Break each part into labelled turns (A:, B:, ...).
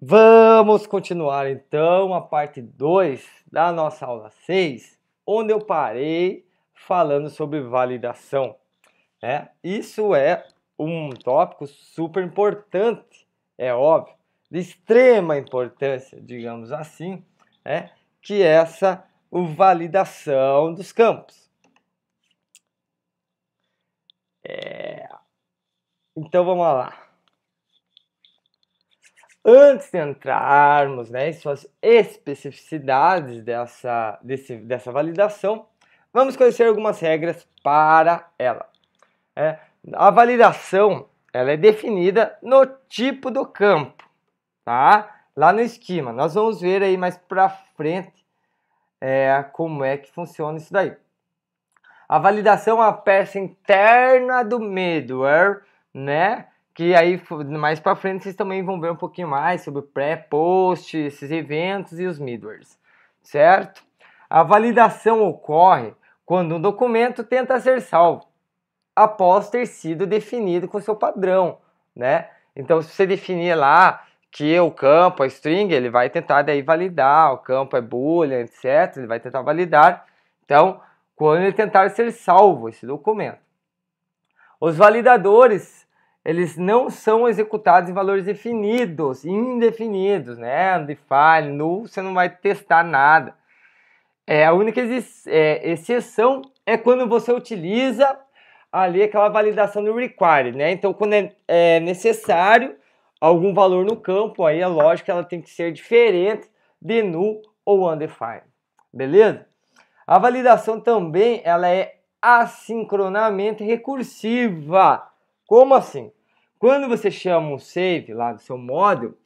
A: Vamos continuar então a parte 2 da nossa aula 6, onde eu parei falando sobre validação. Né? Isso é um tópico super importante, é óbvio, de extrema importância, digamos assim, né? que é essa validação dos campos. É... Então vamos lá antes de entrarmos né, em suas especificidades dessa, desse, dessa validação, vamos conhecer algumas regras para ela. É, a validação ela é definida no tipo do campo, tá? Lá no esquema. Nós vamos ver aí mais para frente é, como é que funciona isso daí. A validação é a peça interna do middleware, né? que aí mais para frente vocês também vão ver um pouquinho mais sobre pré-post, esses eventos e os midwares, certo? A validação ocorre quando um documento tenta ser salvo após ter sido definido com seu padrão, né? Então se você definir lá que o campo é string, ele vai tentar daí validar, o campo é boolean, etc, ele vai tentar validar. Então, quando ele tentar ser salvo esse documento, os validadores eles não são executados em valores definidos, indefinidos, né? undefined, null, você não vai testar nada. É, a única é, exceção é quando você utiliza ali aquela validação do required, né? Então, quando é, é necessário algum valor no campo, aí a é lógica ela tem que ser diferente de null ou undefined, beleza? A validação também ela é assincronamente recursiva. Como assim? Quando você chama um save lá do seu módulo,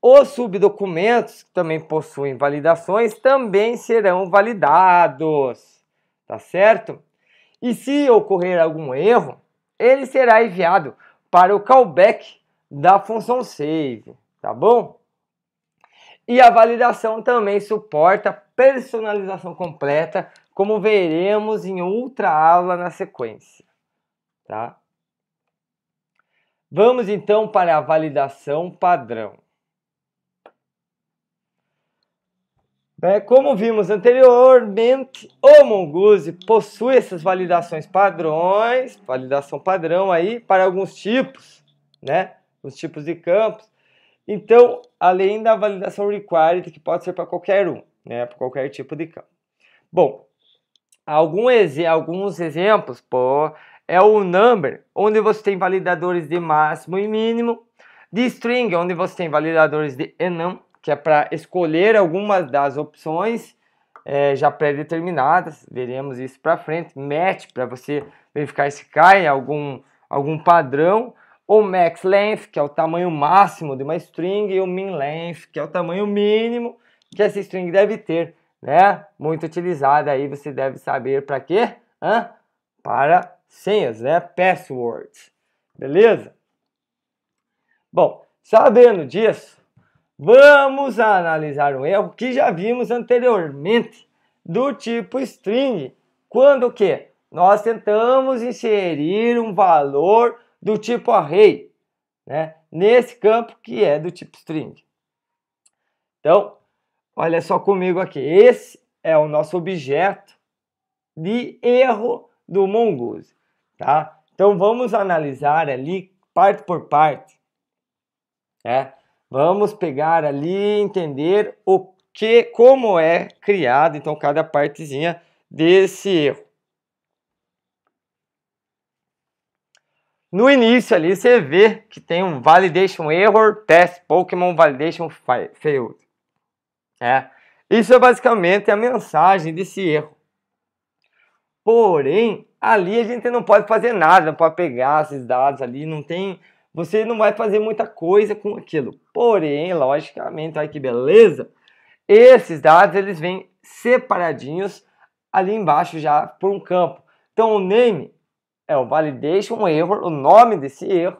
A: os subdocumentos que também possuem validações também serão validados, tá certo? E se ocorrer algum erro, ele será enviado para o callback da função save, tá bom? E a validação também suporta personalização completa, como veremos em outra aula na sequência, tá? Vamos então para a validação padrão. É, como vimos anteriormente, o Mongoose possui essas validações padrões, validação padrão aí para alguns tipos, né? Os tipos de campos. Então, além da validação required, que pode ser para qualquer um, né? Para qualquer tipo de campo. Bom, algum alguns exemplos, por é o number, onde você tem validadores de máximo e mínimo, de string, onde você tem validadores de enum, que é para escolher algumas das opções é, já pré-determinadas, veremos isso para frente, match, para você verificar se cai algum, algum padrão, o max length, que é o tamanho máximo de uma string, e o min length, que é o tamanho mínimo que essa string deve ter, né? Muito utilizada aí, você deve saber para quê? Hã? Para senhas, né? Passwords. Beleza? Bom, sabendo disso, vamos analisar o erro que já vimos anteriormente do tipo string, quando que nós tentamos inserir um valor do tipo array, né? Nesse campo que é do tipo string. Então, olha só comigo aqui. Esse é o nosso objeto de erro do Mongoose tá? Então vamos analisar ali parte por parte, né? Vamos pegar ali entender o que, como é criado então cada partezinha desse erro. No início ali você vê que tem um validation error test Pokémon validation failed. É. Isso é basicamente a mensagem desse erro. Porém, ali a gente não pode fazer nada, não pode pegar esses dados ali, não tem. Você não vai fazer muita coisa com aquilo. Porém, logicamente, olha que beleza! Esses dados eles vêm separadinhos ali embaixo já por um campo. Então o name é o validation error, o nome desse erro,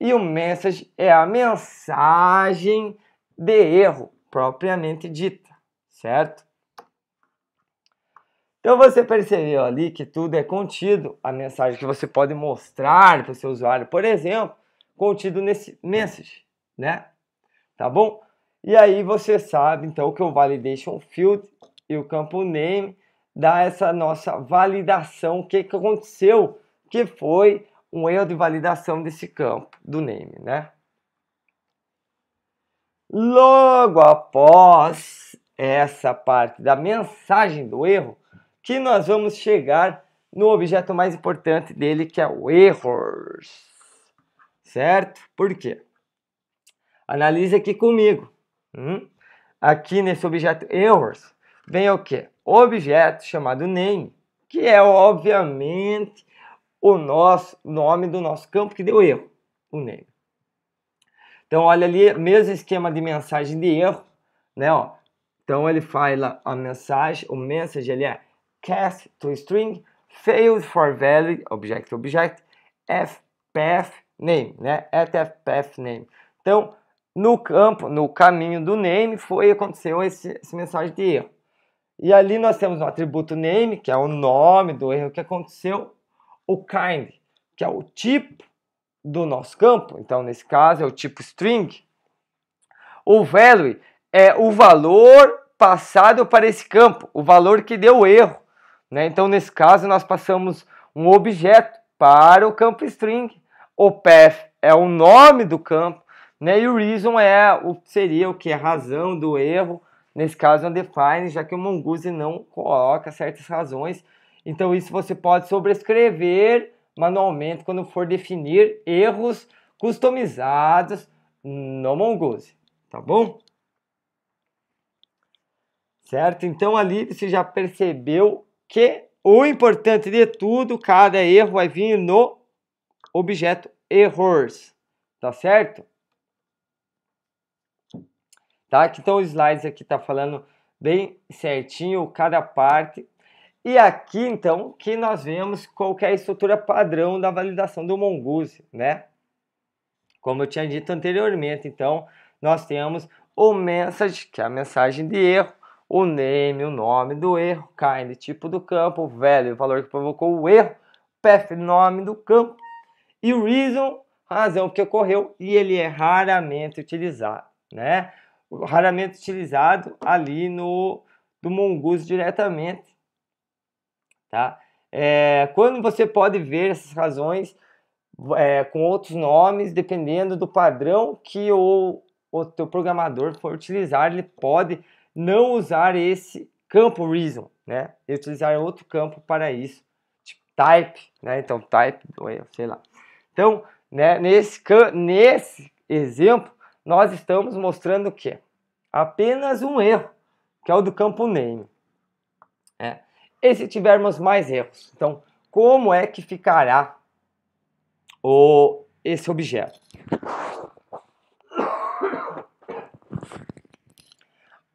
A: e o message é a mensagem de erro propriamente dita, certo? Então você percebeu ali que tudo é contido, a mensagem que você pode mostrar para o seu usuário, por exemplo, contido nesse message, né? Tá bom? E aí você sabe então que o validation field e o campo name dá essa nossa validação, o que, que aconteceu, que foi um erro de validação desse campo, do name, né? Logo após essa parte da mensagem do erro, que nós vamos chegar no objeto mais importante dele, que é o erros. Certo? Por quê? Analise aqui comigo. Hum? Aqui nesse objeto errors, vem o quê? Objeto chamado name, que é obviamente o nosso nome do nosso campo que deu erro, o name. Então olha ali, mesmo esquema de mensagem de erro, né, ó. Então ele faz lá a mensagem, o message ele é cast to string, failed for valid, object object f path name, né? At path name. Então, no campo, no caminho do name, foi aconteceu esse, essa mensagem de erro. E ali nós temos o atributo name, que é o nome do erro que aconteceu, o kind, que é o tipo do nosso campo, então nesse caso é o tipo string. O value é o valor passado para esse campo, o valor que deu erro. Né? Então, nesse caso, nós passamos um objeto para o campo string. O path é o nome do campo, né? e o reason é, o, seria o que? A razão do erro. Nesse caso, é um define, já que o Mongoose não coloca certas razões. Então, isso você pode sobrescrever manualmente quando for definir erros customizados no Mongoose, tá bom? Certo? Então ali você já percebeu que o importante de tudo, cada erro vai vir no objeto errors, tá certo? Tá? Então, os slides aqui tá falando bem certinho cada parte. E aqui, então, que nós vemos qual é a estrutura padrão da validação do Mongoose, né? Como eu tinha dito anteriormente, então, nós temos o message, que é a mensagem de erro, o name, o nome do erro, kind, tipo do campo, value, o valor que provocou o erro, path, nome do campo, e o reason, razão que ocorreu, e ele é raramente utilizado, né? Raramente utilizado ali no do Mongoose diretamente, tá? É, quando você pode ver essas razões é, com outros nomes, dependendo do padrão que o, o teu programador for utilizar, ele pode não usar esse campo reason, né? E utilizar outro campo para isso, tipo type, né? Então type, sei lá. Então, né, nesse, nesse exemplo, nós estamos mostrando que apenas um erro, que é o do campo name. Né? E se tivermos mais erros? Então, como é que ficará o, esse objeto?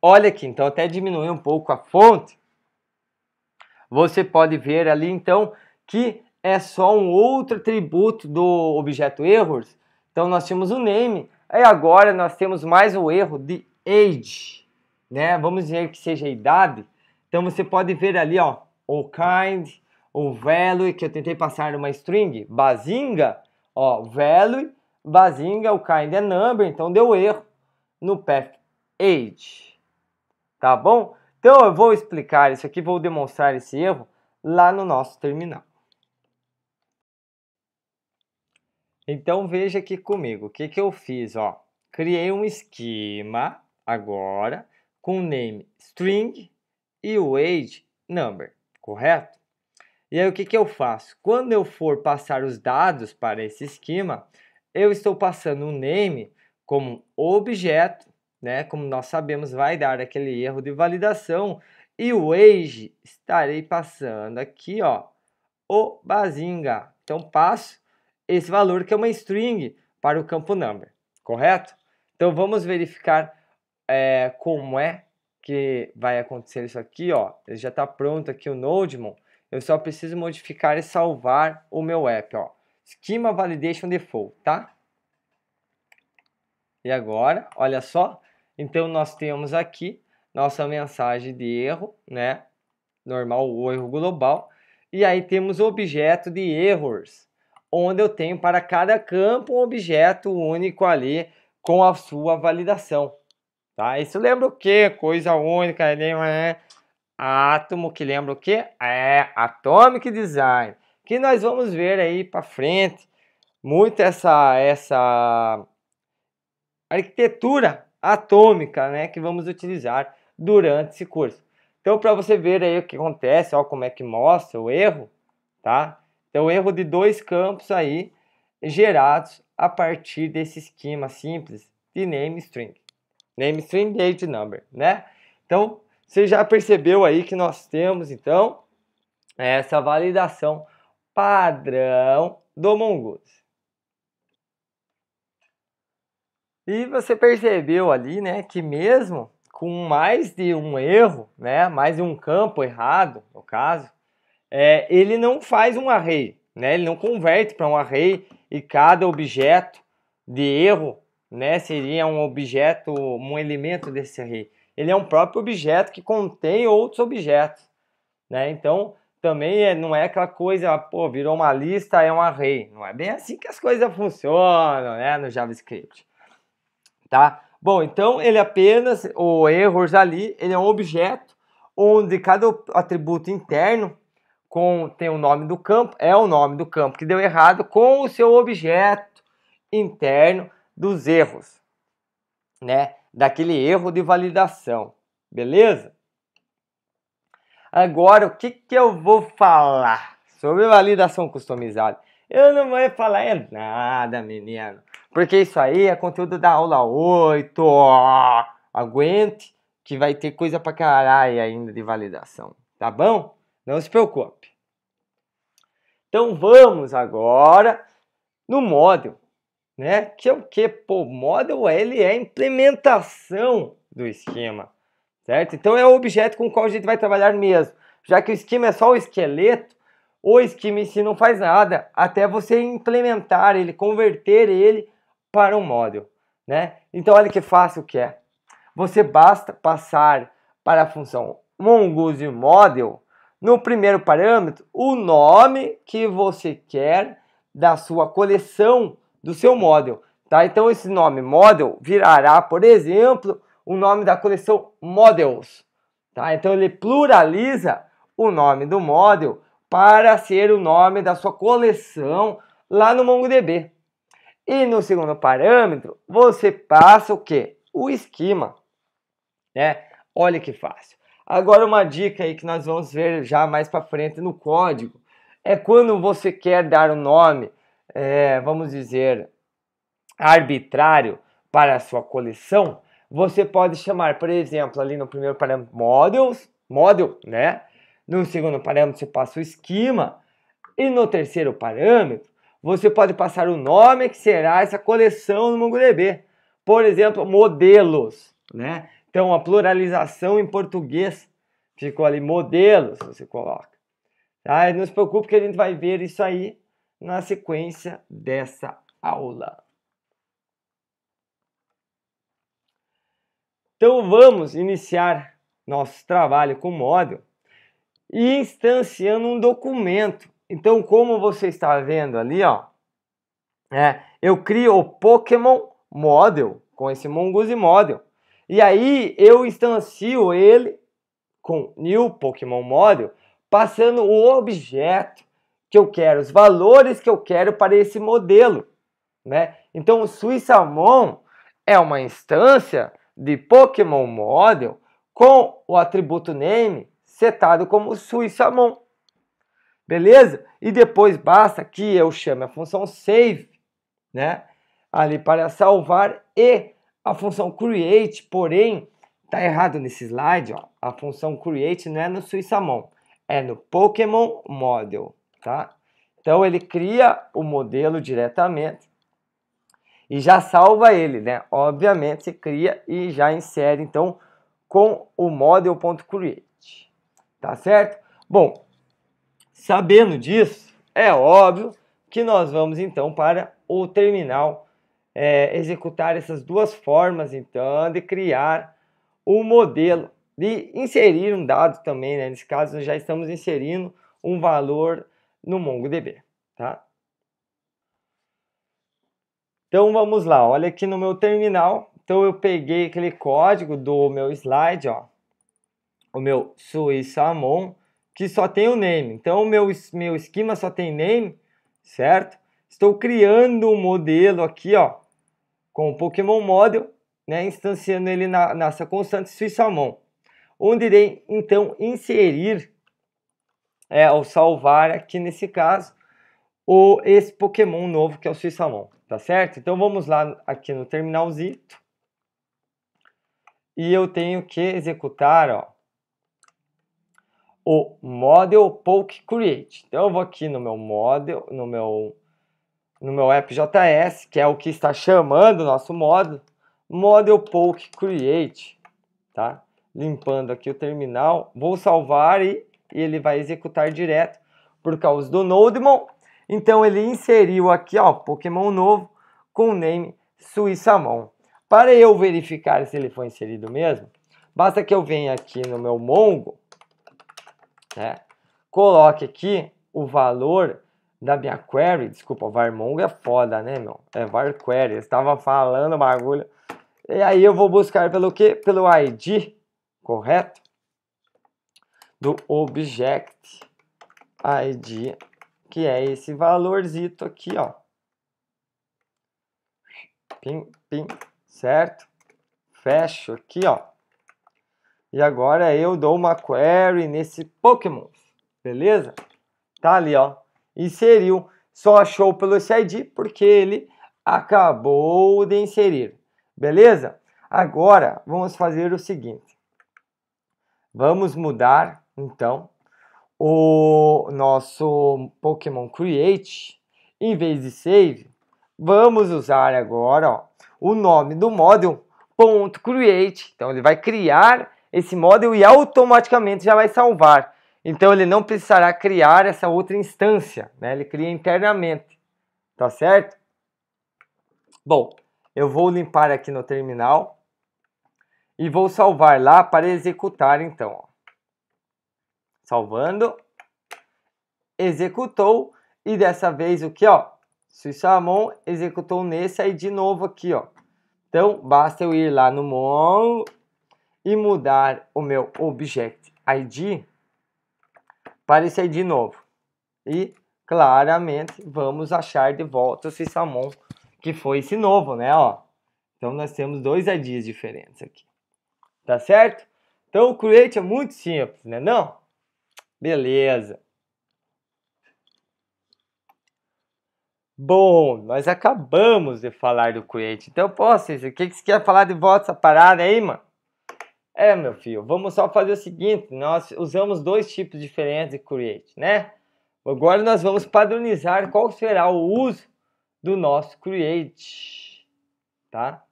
A: Olha aqui, então até diminuir um pouco a fonte. Você pode ver ali então que é só um outro atributo do objeto errors. Então nós tínhamos o name, aí agora nós temos mais o erro de age, né? Vamos dizer que seja idade. Então você pode ver ali, ó, o kind, o value que eu tentei passar numa string, bazinga, ó, value, bazinga, o kind é number, então deu erro no path age tá bom? Então eu vou explicar isso aqui, vou demonstrar esse erro lá no nosso terminal. Então veja aqui comigo, o que, que eu fiz, ó. Criei um esquema agora com o name string e o age number, correto? E aí o que, que eu faço? Quando eu for passar os dados para esse esquema, eu estou passando o um name como objeto né? Como nós sabemos, vai dar aquele erro de validação e o age estarei passando aqui, ó, o bazinga. Então passo esse valor que é uma string para o campo number, correto? Então vamos verificar é, como é que vai acontecer isso aqui, ó. Ele já está pronto aqui o Nodemon. Eu só preciso modificar e salvar o meu app, ó. Schema Validation Default, tá? E agora, olha só, então nós temos aqui nossa mensagem de erro, né? Normal o erro global. E aí temos o objeto de errors, onde eu tenho para cada campo um objeto único ali com a sua validação. Tá? Isso lembra o quê? Coisa única, é átomo que lembra o quê? É Atomic Design, que nós vamos ver aí para frente muito essa essa arquitetura atômica, né, que vamos utilizar durante esse curso. Então, para você ver aí o que acontece, ó, como é que mostra o erro, tá? Então, erro de dois campos aí gerados a partir desse esquema simples de name string. Name string date number, né? Então, você já percebeu aí que nós temos então essa validação padrão do Mongoose. E você percebeu ali, né, que mesmo com mais de um erro, né, mais de um campo errado, no caso, é, ele não faz um array, né, ele não converte para um array e cada objeto de erro, né, seria um objeto, um elemento desse array. Ele é um próprio objeto que contém outros objetos, né? Então, também é, não é aquela coisa, pô, virou uma lista, é um array. Não é bem assim que as coisas funcionam, né, no JavaScript tá? Bom, então ele apenas, o errors ali, ele é um objeto onde cada atributo interno com, tem o nome do campo, é o nome do campo que deu errado com o seu objeto interno dos erros, né? Daquele erro de validação, beleza? Agora, o que, que eu vou falar sobre validação customizada? Eu não vou falar é nada, menino. Porque isso aí é conteúdo da aula 8. aguente que vai ter coisa pra caralho ainda de validação. Tá bom? Não se preocupe. Então vamos agora no módulo, né? Que é o que? Pô, módulo ele é a implementação do esquema, certo? Então é o objeto com o qual a gente vai trabalhar mesmo. Já que o esquema é só o esqueleto, o esquema em si não faz nada até você implementar ele, converter ele para um módulo, né? Então olha que fácil que é. Você basta passar para a função mongoose model no primeiro parâmetro o nome que você quer da sua coleção do seu model, tá? Então esse nome model virará, por exemplo, o nome da coleção models, tá? Então ele pluraliza o nome do model para ser o nome da sua coleção lá no MongoDB. E no segundo parâmetro, você passa o que? O esquema, né? Olha que fácil. Agora uma dica aí que nós vamos ver já mais para frente no código é quando você quer dar um nome, é, vamos dizer, arbitrário para a sua coleção, você pode chamar, por exemplo, ali no primeiro parâmetro models, model, né? No segundo parâmetro, você passa o esquema. E no terceiro parâmetro, você pode passar o nome que será essa coleção no MongoDB. Por exemplo, modelos, né? Então, a pluralização em português ficou ali modelos, você coloca. Tá? não se preocupe que a gente vai ver isso aí na sequência dessa aula. Então, vamos iniciar nosso trabalho com o módulo e instanciando um documento. Então, como você está vendo ali, ó, é, eu crio o Pokémon Model com esse Mongoose Model. E aí eu instancio ele com New Pokémon Model, passando o objeto que eu quero, os valores que eu quero para esse modelo. Né? Então o Suiçamon é uma instância de Pokémon Model com o atributo name setado como SUI-SAMON. Beleza? E depois basta que eu chame a função save, né? Ali para salvar e a função create, porém, tá errado nesse slide, ó. A função create não é no sui é no Pokémon Model, tá? Então ele cria o modelo diretamente e já salva ele, né? Obviamente cria e já insere então com o model.create tá certo? Bom, sabendo disso, é óbvio que nós vamos então para o terminal é, executar essas duas formas então de criar o um modelo, de inserir um dado também, né? nesse caso nós já estamos inserindo um valor no MongoDB, tá? Então vamos lá, olha aqui no meu terminal, então eu peguei aquele código do meu slide, ó, o meu Suissamon, que só tem o name. Então, o meu, meu esquema só tem name, certo? Estou criando um modelo aqui, ó, com o Pokémon Model, né, instanciando ele na, nessa constante Suissamon, onde irei, então, inserir, é, ou salvar aqui nesse caso, o, esse Pokémon novo que é o Suissamon, tá certo? Então, vamos lá aqui no terminalzito. E eu tenho que executar, ó, o Model Poke Create. Então eu vou aqui no meu model, no meu no meu app JS, que é o que está chamando o nosso modo Model Poke Create, tá? Limpando aqui o terminal, vou salvar e, e ele vai executar direto por causa do Nodemon. Então ele inseriu aqui, ó, Pokémon novo com o name suissamon Para eu verificar se ele foi inserido mesmo, basta que eu venha aqui no meu Mongo né? Coloque aqui o valor da minha query, desculpa, varmongo é foda, né, meu? É var query, eu estava falando bagulho. E aí eu vou buscar pelo quê? Pelo ID, correto? Do object ID, que é esse valorzito aqui, ó. Pim, pim, certo? Fecho aqui, ó. E agora eu dou uma query nesse Pokémon. Beleza? Tá ali, ó. Inseriu. Só achou pelo esse ID porque ele acabou de inserir. Beleza? Agora vamos fazer o seguinte. Vamos mudar então o nosso Pokémon Create em vez de save. Vamos usar agora ó, o nome do módulo ponto .create. Então ele vai criar esse módulo e automaticamente já vai salvar. Então ele não precisará criar essa outra instância, né? ele cria internamente, tá certo? Bom, eu vou limpar aqui no terminal e vou salvar lá para executar então. Salvando, executou e dessa vez o que ó, Suiçamon executou nesse aí de novo aqui ó. Então basta eu ir lá no módulo e mudar o meu Object ID para esse ID novo. E claramente vamos achar de volta esse Samon que foi esse novo, né? Ó. Então nós temos dois IDs diferentes aqui. Tá certo? Então o create é muito simples, né? Não? Beleza. Bom, nós acabamos de falar do create. Então, posso Cícero, o que, que você quer falar de volta essa parada aí, mano? É, meu filho, vamos só fazer o seguinte: nós usamos dois tipos diferentes de create, né? Agora nós vamos padronizar qual será o uso do nosso create, tá?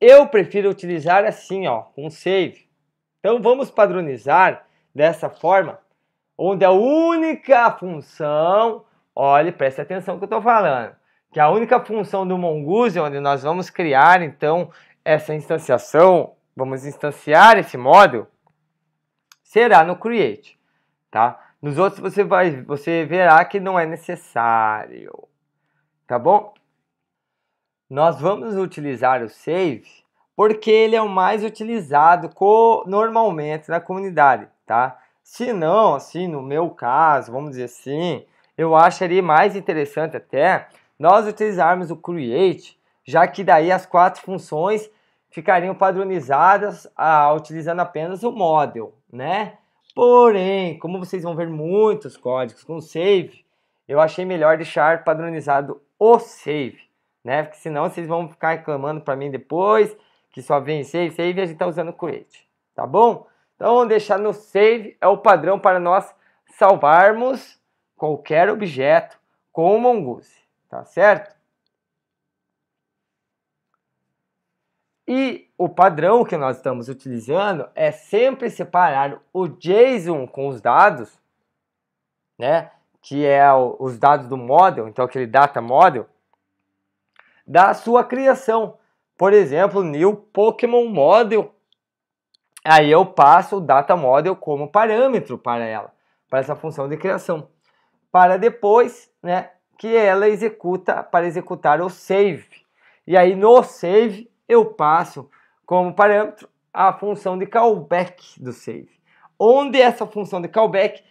A: Eu prefiro utilizar assim, ó, um save. Então vamos padronizar dessa forma, onde a única função, olhe, preste atenção que eu estou falando, que a única função do Mongoose, onde nós vamos criar então essa instanciação vamos instanciar esse módulo, será no create, tá? Nos outros você vai, você verá que não é necessário, tá bom? Nós vamos utilizar o save porque ele é o mais utilizado normalmente na comunidade, tá? Se não, assim, no meu caso, vamos dizer assim, eu acharia mais interessante até nós utilizarmos o create, já que daí as quatro funções ficariam padronizadas a, utilizando apenas o model, né? Porém, como vocês vão ver muitos códigos com save, eu achei melhor deixar padronizado o save, né? Porque senão vocês vão ficar reclamando para mim depois que só vem save, save e a gente está usando create, tá bom? Então, deixar no save é o padrão para nós salvarmos qualquer objeto com o Mongoose, tá certo? E o padrão que nós estamos utilizando é sempre separar o JSON com os dados, né? Que é o, os dados do model, então aquele data model, da sua criação. Por exemplo, new Pokémon model. Aí eu passo o data model como parâmetro para ela, para essa função de criação. Para depois, né, que ela executa para executar o save. E aí no save eu passo como parâmetro a função de callback do save, onde essa função de callback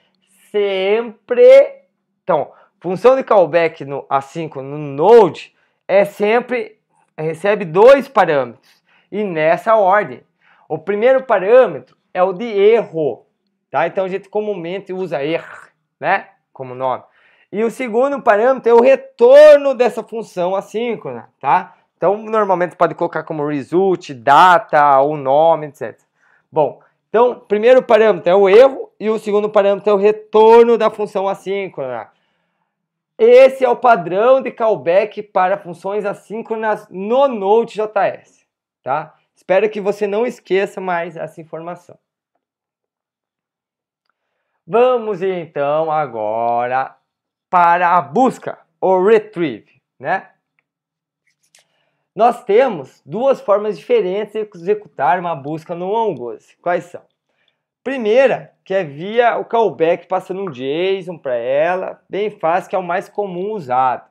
A: sempre... Então, função de callback no A5 no Node é sempre recebe dois parâmetros e nessa ordem. O primeiro parâmetro é o de erro, tá? Então a gente comumente usa err, né, como nome. E o segundo parâmetro é o retorno dessa função assíncrona, né? tá? Então, normalmente pode colocar como result, data, o nome, etc. Bom, então, primeiro parâmetro é o erro e o segundo parâmetro é o retorno da função assíncrona. Esse é o padrão de callback para funções assíncronas no Node.js, tá? Espero que você não esqueça mais essa informação. Vamos então agora para a busca, o retrieve, né? Nós temos duas formas diferentes de executar uma busca no OneGose. Quais são? Primeira, que é via o callback passando um JSON para ela, bem fácil, que é o mais comum usado.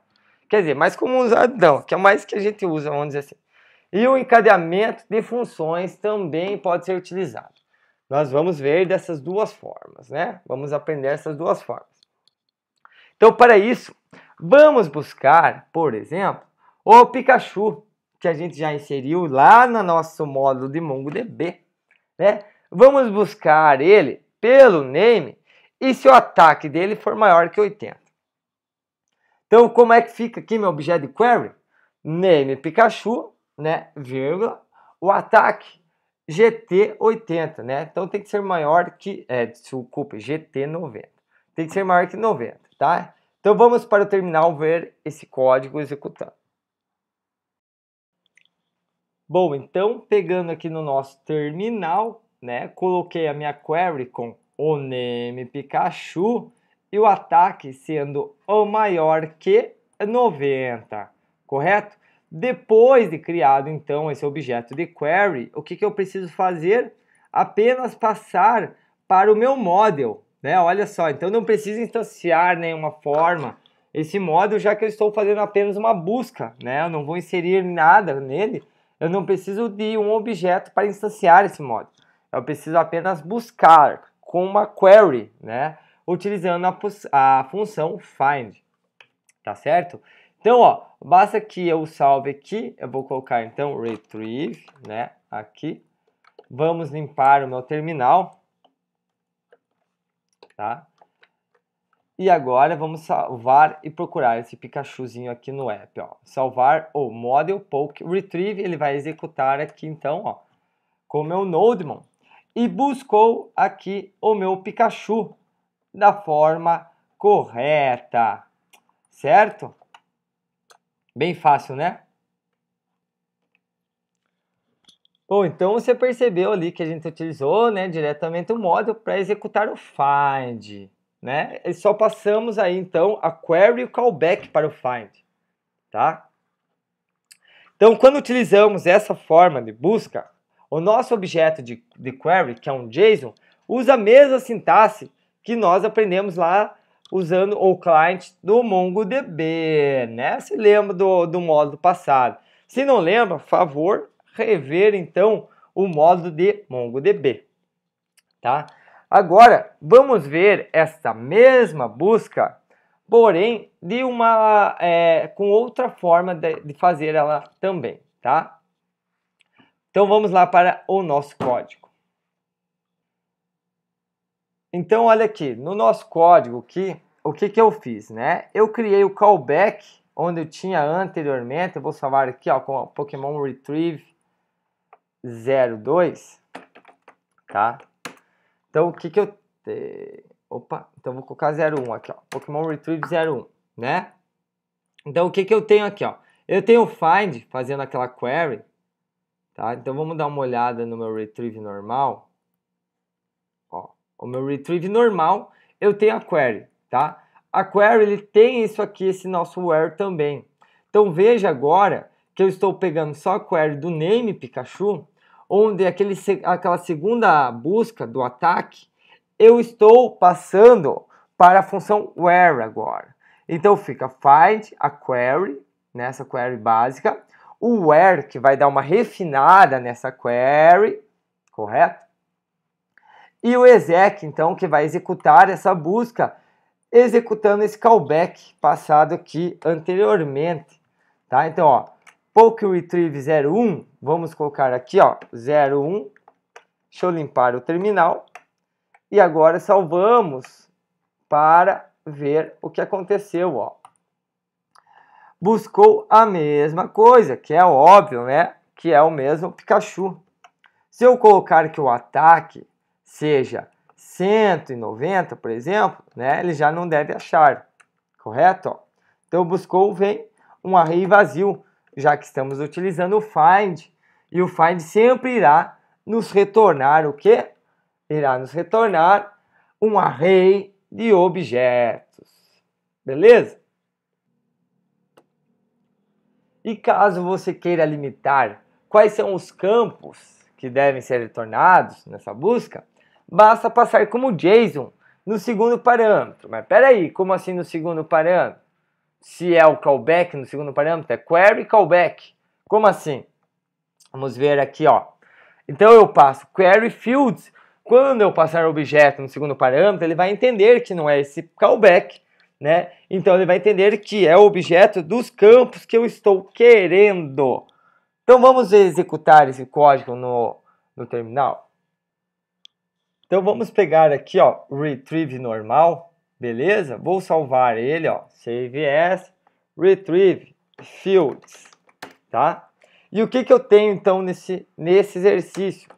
A: Quer dizer, mais comum usado não, que é o mais que a gente usa, vamos dizer assim. E o encadeamento de funções também pode ser utilizado. Nós vamos ver dessas duas formas, né? Vamos aprender essas duas formas. Então, para isso, vamos buscar, por exemplo, o Pikachu que a gente já inseriu lá no nosso módulo de MongoDB. Né? Vamos buscar ele pelo name e se o ataque dele for maior que 80. Então, como é que fica aqui meu objeto de query? Name Pikachu, né, vírgula, o ataque GT80, né? Então tem que ser maior que, é, desculpa, GT90. Tem que ser maior que 90, tá? Então vamos para o terminal ver esse código executando. Bom, então pegando aqui no nosso terminal, né, coloquei a minha query com o name Pikachu e o ataque sendo o maior que 90, correto? Depois de criado então esse objeto de query, o que, que eu preciso fazer? Apenas passar para o meu model, né? Olha só, então não preciso instanciar nenhuma forma esse model, já que eu estou fazendo apenas uma busca, né? Eu não vou inserir nada nele, eu não preciso de um objeto para instanciar esse modo. Eu preciso apenas buscar com uma query, né? Utilizando a, a função find, tá certo? Então, ó, basta que eu salve aqui, eu vou colocar então retrieve, né, aqui. Vamos limpar o meu terminal, tá? E agora vamos salvar e procurar esse Pikachuzinho aqui no app, ó. Salvar ou Model Poke Retrieve, ele vai executar aqui então, ó, com o meu Nodemon. E buscou aqui o meu Pikachu da forma correta, certo? Bem fácil, né? Bom, então você percebeu ali que a gente utilizou né, diretamente o model para executar o find né? E só passamos aí então a query o callback para o find, tá? Então, quando utilizamos essa forma de busca, o nosso objeto de, de query, que é um JSON, usa a mesma sintaxe que nós aprendemos lá usando o client do MongoDB, né? Se lembra do, do módulo passado. Se não lembra, favor rever então o módulo de MongoDB, tá? Agora, vamos ver essa mesma busca, porém de uma é, com outra forma de, de fazer ela também, tá? Então vamos lá para o nosso código. Então olha aqui, no nosso código aqui, o que, que eu fiz, né? Eu criei o callback, onde eu tinha anteriormente, eu vou salvar aqui, ó, com o Pokémon Retrieve 02, tá? Então, o que que eu... Opa, então vou colocar 01 aqui, ó. Pokémon Retrieve 01, né? Então, o que que eu tenho aqui, ó? Eu tenho o find fazendo aquela query, tá? Então, vamos dar uma olhada no meu retrieve normal. Ó, o meu retrieve normal, eu tenho a query, tá? A query, ele tem isso aqui, esse nosso where também. Então, veja agora que eu estou pegando só a query do name Pikachu, onde aquele, aquela segunda busca do ataque, eu estou passando para a função where agora. Então fica find a query, nessa query básica, o where que vai dar uma refinada nessa query, correto? E o exec, então, que vai executar essa busca, executando esse callback passado aqui anteriormente, tá? Então, ó, Poke Retrieve 01, vamos colocar aqui, ó, 01. Deixa eu limpar o terminal. E agora salvamos para ver o que aconteceu, ó. Buscou a mesma coisa, que é óbvio, né? Que é o mesmo Pikachu. Se eu colocar que o ataque seja 190, por exemplo, né? Ele já não deve achar, correto? Ó. Então buscou, vem um array vazio já que estamos utilizando o find, e o find sempre irá nos retornar o que? Irá nos retornar um array de objetos. Beleza? E caso você queira limitar quais são os campos que devem ser retornados nessa busca, basta passar como JSON no segundo parâmetro. Mas peraí, como assim no segundo parâmetro? se é o callback no segundo parâmetro, é query callback. Como assim? Vamos ver aqui, ó. Então eu passo query fields. Quando eu passar o objeto no segundo parâmetro, ele vai entender que não é esse callback, né? Então ele vai entender que é o objeto dos campos que eu estou querendo. Então vamos executar esse código no, no terminal. Então vamos pegar aqui, ó, retrieve normal. Beleza? Vou salvar ele, ó. Save as, retrieve fields, tá? E o que, que eu tenho, então, nesse, nesse exercício?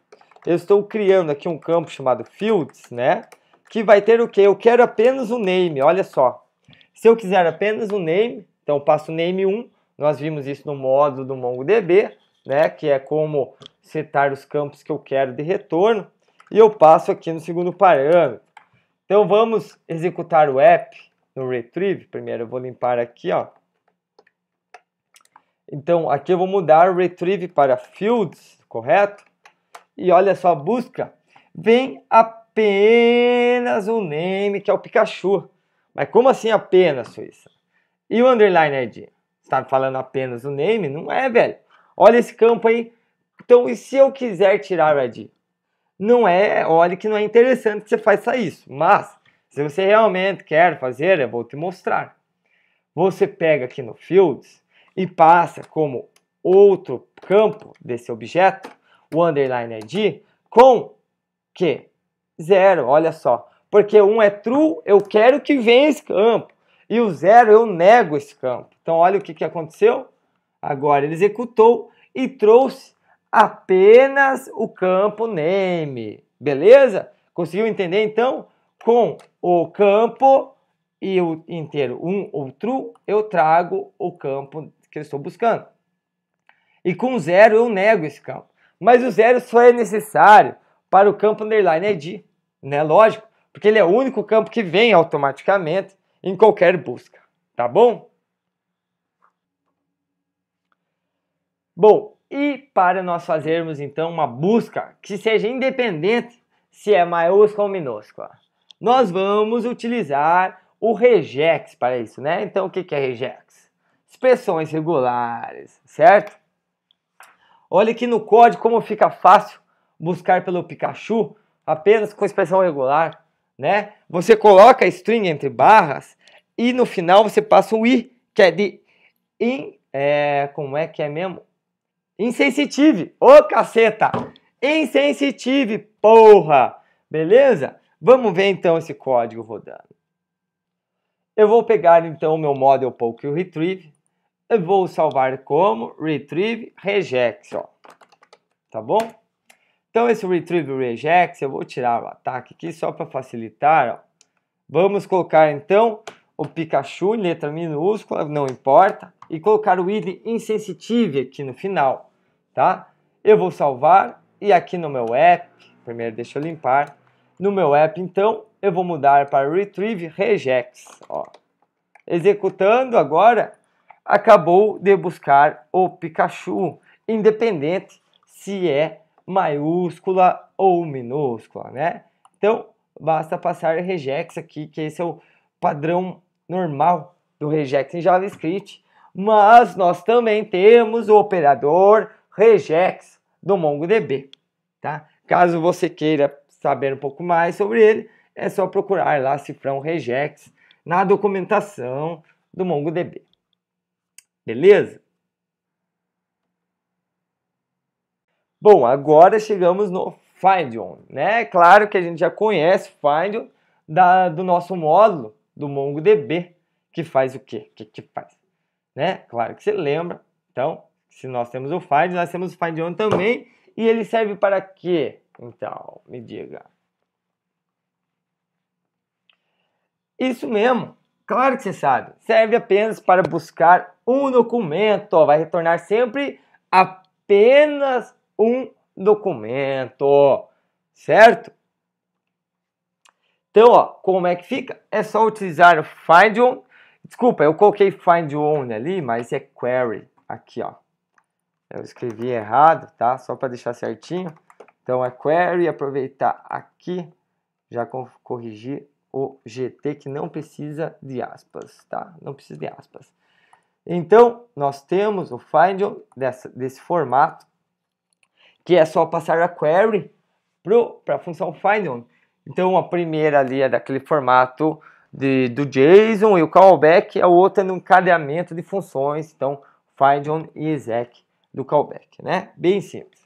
A: Eu estou criando aqui um campo chamado fields, né? Que vai ter o quê? Eu quero apenas o um name, olha só. Se eu quiser apenas o um name, então eu passo name 1, nós vimos isso no módulo do MongoDB, né? Que é como setar os campos que eu quero de retorno. E eu passo aqui no segundo parâmetro então vamos executar o app no retrieve. Primeiro eu vou limpar aqui, ó. Então aqui eu vou mudar o retrieve para fields, correto? E olha só a busca. Vem apenas o name, que é o Pikachu. Mas como assim apenas, Suíça? E o underline ID? Está falando apenas o name? Não é, velho. Olha esse campo aí. Então, e se eu quiser tirar o ID? não é, olha que não é interessante que você faça isso, mas se você realmente quer fazer, eu vou te mostrar. Você pega aqui no Fields e passa como outro campo desse objeto, o underline ID, com que? Zero, olha só. Porque um é true, eu quero que venha esse campo. E o zero, eu nego esse campo. Então, olha o que, que aconteceu. Agora ele executou e trouxe apenas o campo name. Beleza? Conseguiu entender então? Com o campo e o inteiro um ou true, eu trago o campo que eu estou buscando. E com zero eu nego esse campo. Mas o zero só é necessário para o campo underline id, né? Lógico, porque ele é o único campo que vem automaticamente em qualquer busca, tá bom? Bom, e para nós fazermos então uma busca que seja independente se é maiúscula ou minúscula, nós vamos utilizar o regex para isso, né? Então o que é regex? Expressões regulares, certo? Olha aqui no código como fica fácil buscar pelo Pikachu apenas com expressão regular, né? Você coloca a string entre barras e no final você passa o i, que é de in, é, como é que é mesmo? Insensitive. Ô, oh, caceta! Insensitive, porra! Beleza? Vamos ver então esse código rodando. Eu vou pegar então o meu model poke retrieve. Eu vou salvar como retrieve regex, ó. Tá bom? Então esse retrieve regex, eu vou tirar o ataque aqui só para facilitar, ó. Vamos colocar então o Pikachu em letra minúscula, não importa, e colocar o item insensitive aqui no final, tá? Eu vou salvar e aqui no meu app, primeiro deixa eu limpar, no meu app então eu vou mudar para retrieve rejects ó. Executando agora, acabou de buscar o Pikachu, independente se é maiúscula ou minúscula, né? Então, basta passar rejects aqui, que esse é o padrão normal do regex em JavaScript, mas nós também temos o operador regex do MongoDB, tá? Caso você queira saber um pouco mais sobre ele, é só procurar lá cifrão regex na documentação do MongoDB. Beleza? Bom, agora chegamos no Find né? Claro que a gente já conhece o Find da, do nosso módulo do MongoDB, que faz o quê? O que, que faz? Né? Claro que você lembra. Então, se nós temos o find, nós temos o find on também. E ele serve para quê? Então, me diga. Isso mesmo. Claro que você sabe. Serve apenas para buscar um documento. Vai retornar sempre apenas um documento. Certo? Então, ó, como é que fica? É só utilizar o find on. Desculpa, eu coloquei find on ali, mas é query. Aqui, ó. Eu escrevi errado, tá? Só para deixar certinho. Então, é query, aproveitar aqui, já corrigir o GT que não precisa de aspas, tá? Não precisa de aspas. Então, nós temos o find on dessa, desse formato, que é só passar a query para a função find on. Então a primeira ali é daquele formato de, do JSON e o callback, a outra é no encadeamento de funções, então find on e exec do callback, né? Bem simples.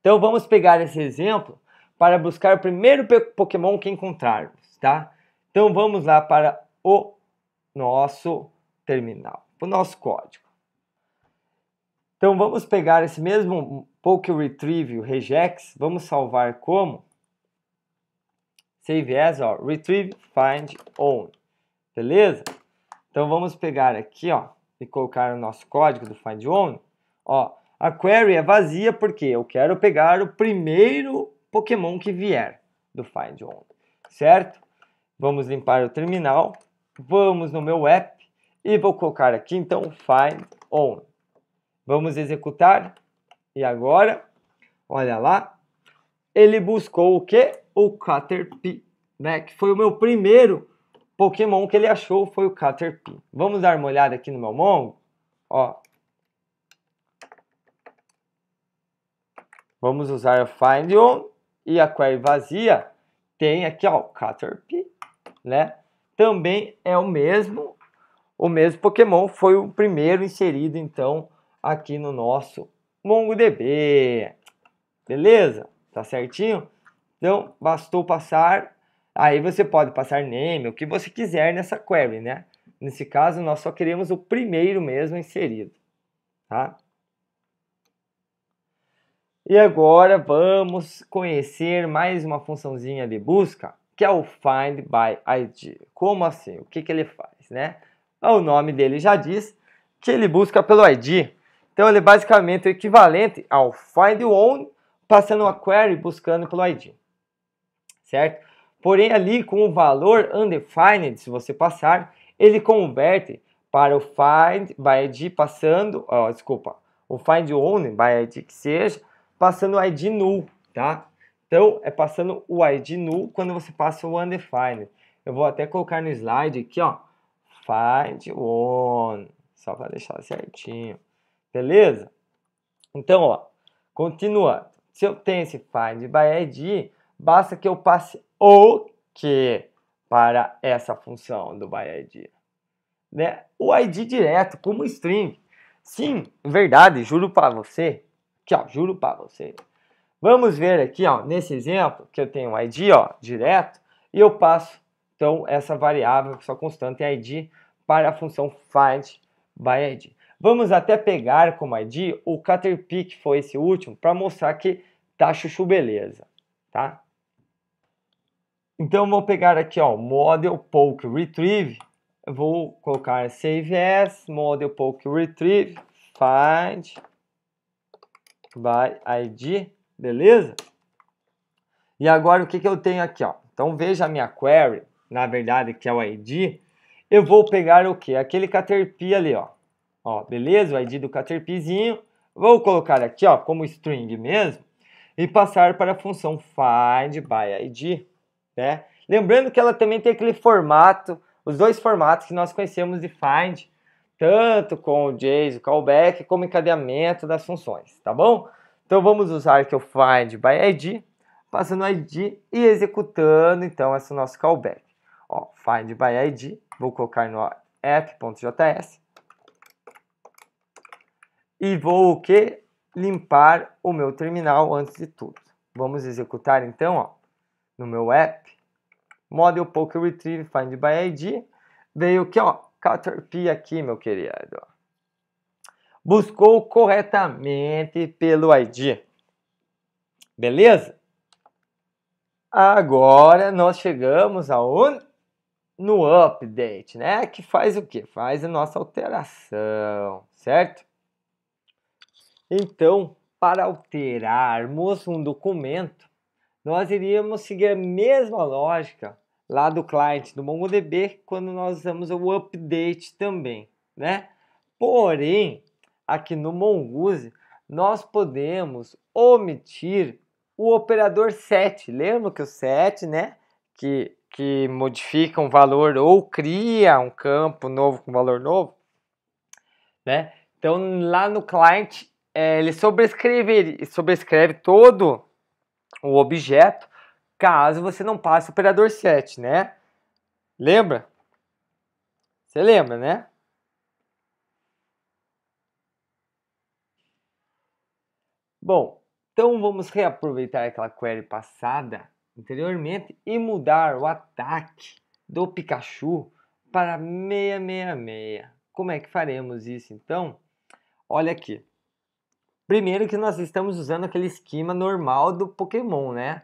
A: Então vamos pegar esse exemplo para buscar o primeiro Pokémon que encontrarmos, tá? Então vamos lá para o nosso terminal, o nosso código. Então vamos pegar esse mesmo Poké Retrieve, o regex, vamos salvar como Save as, ó, retrieve, find, own. Beleza? Então vamos pegar aqui, ó, e colocar o nosso código do find own. Ó, a query é vazia porque eu quero pegar o primeiro Pokémon que vier do find own, certo? Vamos limpar o terminal, vamos no meu app e vou colocar aqui então find on. Vamos executar e agora, olha lá, ele buscou o que? ou Caterpie, né? Que foi o meu primeiro Pokémon que ele achou, foi o Caterpie. Vamos dar uma olhada aqui no meu Mongo? Ó. Vamos usar o Find On e a Query vazia. Tem aqui, ó, o Caterpie, né? Também é o mesmo, o mesmo Pokémon, foi o primeiro inserido, então, aqui no nosso MongoDB. Beleza? Tá certinho? Então, bastou passar. Aí você pode passar name, o que você quiser nessa query, né? Nesse caso, nós só queremos o primeiro mesmo inserido, tá? E agora vamos conhecer mais uma funçãozinha de busca, que é o find by ID. Como assim? O que, que ele faz, né? Ah, o nome dele já diz que ele busca pelo ID. Então ele é basicamente o equivalente ao find one passando uma query buscando pelo ID certo? Porém, ali com o valor undefined, se você passar, ele converte para o find by id passando, ó, desculpa, o find only by id que seja, passando o id null, tá? Então, é passando o id null quando você passa o undefined. Eu vou até colocar no slide aqui, ó, find one, só para deixar certinho. Beleza? Então, ó, continuando. Se eu tenho esse find by id, basta que eu passe o que para essa função do byId. Né? O id direto, como string. Sim, verdade, juro para você, que ó, juro para você. Vamos ver aqui, ó, nesse exemplo, que eu tenho o id ó, direto, e eu passo, então, essa variável, que só constante é id, para a função find by id. Vamos até pegar como ID o Caterpie, que foi esse último, para mostrar que tá chuchu beleza, tá? Então vou pegar aqui, ó, model poke retrieve, vou colocar save as model poke retrieve find by id, beleza? E agora o que que eu tenho aqui, ó? Então veja a minha query, na verdade que é o id, eu vou pegar o que? Aquele caterpie ali, ó. Ó, beleza? O id do caterpiezinho. Vou colocar aqui, ó, como string mesmo e passar para a função find by id né? Lembrando que ela também tem aquele formato, os dois formatos que nós conhecemos de find, tanto com o JSON callback como encadeamento das funções, tá bom? Então vamos usar aqui o find by id, passando o id e executando então esse nosso callback. Ó, find by id, vou colocar no app.js e vou o que limpar o meu terminal antes de tudo. Vamos executar então, ó no meu app, model poker retrieve find by ID, veio aqui, ó, Caterpie aqui, meu querido. Buscou corretamente pelo ID. Beleza? Agora nós chegamos ao No update, né? Que faz o que? Faz a nossa alteração, certo? Então, para alterarmos um documento, nós iríamos seguir a mesma lógica lá do client do MongoDB quando nós usamos o update também, né? Porém, aqui no Mongoose, nós podemos omitir o operador set. Lembra que o set, né, que, que modifica um valor ou cria um campo novo com valor novo, né? Então, lá no client, é, ele sobrescreve, sobrescreve todo o objeto, caso você não passe o operador 7, né? Lembra? Você lembra, né? Bom, então vamos reaproveitar aquela query passada anteriormente e mudar o ataque do Pikachu para 666. Como é que faremos isso então? Olha aqui, Primeiro que nós estamos usando aquele esquema normal do Pokémon, né?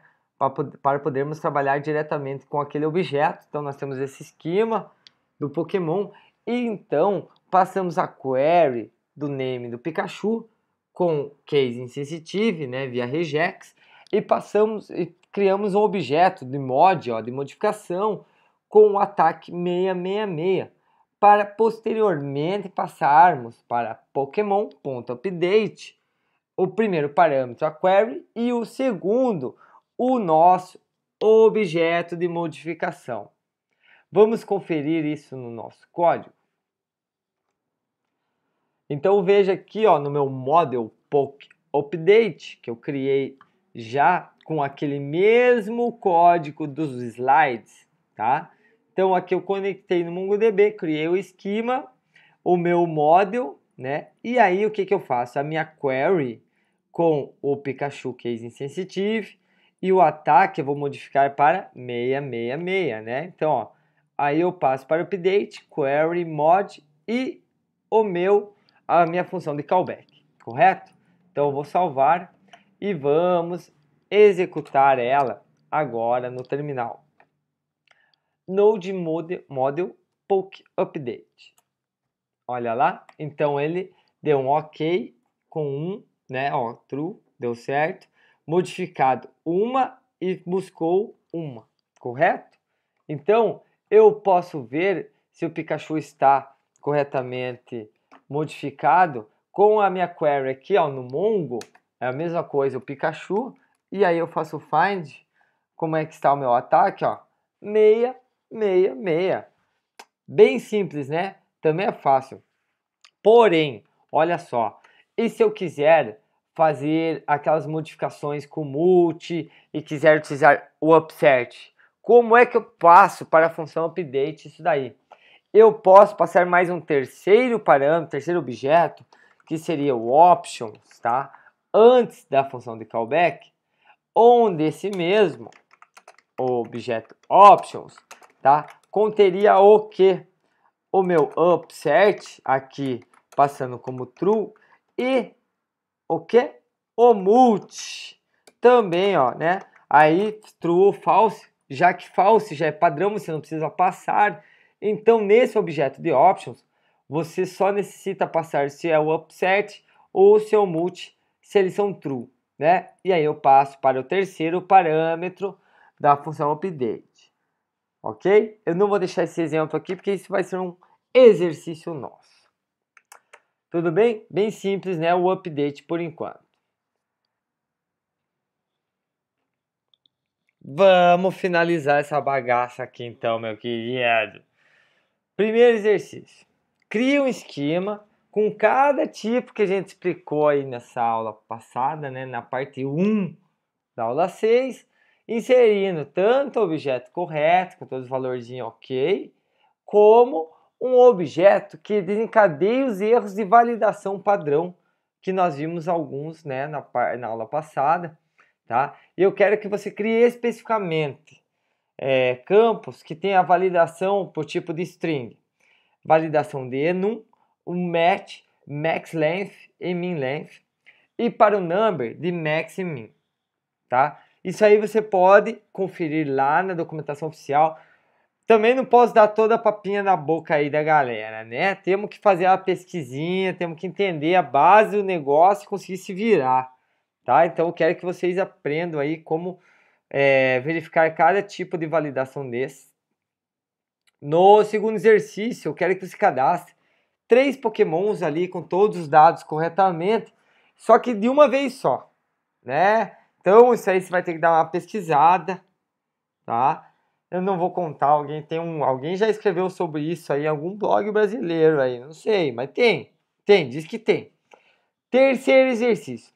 A: Para podermos trabalhar diretamente com aquele objeto. Então nós temos esse esquema do Pokémon. E então passamos a query do name do Pikachu com case insensitive, né, via regex, e passamos e criamos um objeto de mod, ó, de modificação com o ataque 666 para posteriormente passarmos para Pokémon.update o primeiro parâmetro, a query, e o segundo, o nosso objeto de modificação. Vamos conferir isso no nosso código? Então veja aqui ó, no meu model poke update que eu criei já com aquele mesmo código dos slides, tá? Então aqui eu conectei no MongoDB, criei o esquema, o meu model né? E aí o que, que eu faço? A minha query com o Pikachu Case Insensitive e o ataque eu vou modificar para 666, né? Então, ó, aí eu passo para update, query, mod e o meu, a minha função de callback, correto? Então eu vou salvar e vamos executar ela agora no terminal. Node model, model poke update. Olha lá. Então ele deu um OK com um, né? Ó, true, deu certo. Modificado uma e buscou uma, correto? Então eu posso ver se o Pikachu está corretamente modificado com a minha query aqui, ó, no Mongo. É a mesma coisa, o Pikachu. E aí eu faço find. Como é que está o meu ataque, ó? Meia, meia, meia. Bem simples, né? também é fácil. Porém, olha só, e se eu quiser fazer aquelas modificações com multi e quiser utilizar o upset, como é que eu passo para a função update isso daí? Eu posso passar mais um terceiro parâmetro, terceiro objeto, que seria o options, tá? Antes da função de callback, onde esse mesmo objeto options, tá? Conteria o que? o meu upset aqui passando como true e o que? O multi também, ó, né? Aí true ou false, já que false já é padrão, você não precisa passar. Então, nesse objeto de options, você só necessita passar se é o upset ou se é o multi, se eles são true, né? E aí eu passo para o terceiro parâmetro da função update ok? Eu não vou deixar esse exemplo aqui porque isso vai ser um exercício nosso. Tudo bem? Bem simples, né? O update por enquanto. Vamos finalizar essa bagaça aqui então, meu querido. Primeiro exercício. Cria um esquema com cada tipo que a gente explicou aí nessa aula passada, né? Na parte 1 da aula 6 inserindo tanto o objeto correto, com todos os valores em OK, como um objeto que desencadeia os erros de validação padrão, que nós vimos alguns né, na, na aula passada. Tá? E eu quero que você crie especificamente é, campos que tenham validação por tipo de string. Validação de enum, o um match, max length e min length. E para o number, de max e min. Tá? Isso aí você pode conferir lá na documentação oficial. Também não posso dar toda a papinha na boca aí da galera, né? Temos que fazer a pesquisinha, temos que entender a base do negócio e conseguir se virar, tá? Então eu quero que vocês aprendam aí como é, verificar cada tipo de validação desse. No segundo exercício, eu quero que você cadastre três pokémons ali com todos os dados corretamente, só que de uma vez só, né? Então, isso aí você vai ter que dar uma pesquisada, tá? Eu não vou contar, alguém tem um, alguém já escreveu sobre isso aí em algum blog brasileiro aí, não sei, mas tem. Tem, diz que tem. Terceiro exercício.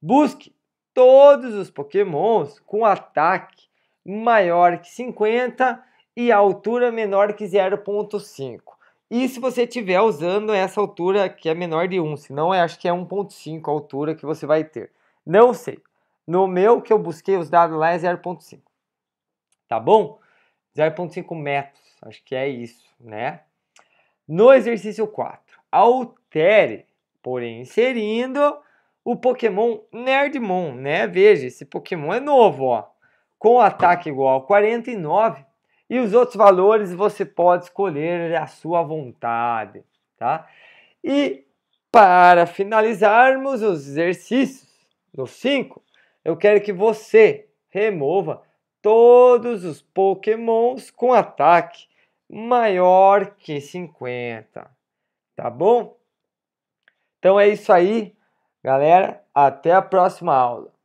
A: Busque todos os pokémons com ataque maior que 50 e altura menor que 0.5. E se você estiver usando essa altura que é menor de 1, se não é, acho que é 1.5 a altura que você vai ter. Não sei. No meu que eu busquei os dados lá é 0.5. Tá bom? 0.5 metros, acho que é isso, né? No exercício 4, altere, porém inserindo o Pokémon Nerdmon, né? Veja, esse Pokémon é novo, ó. Com ataque igual a 49 e os outros valores você pode escolher à sua vontade, tá? E para finalizarmos os exercícios, no 5, eu quero que você remova todos os pokémons com ataque maior que 50, tá bom? Então é isso aí, galera, até a próxima aula.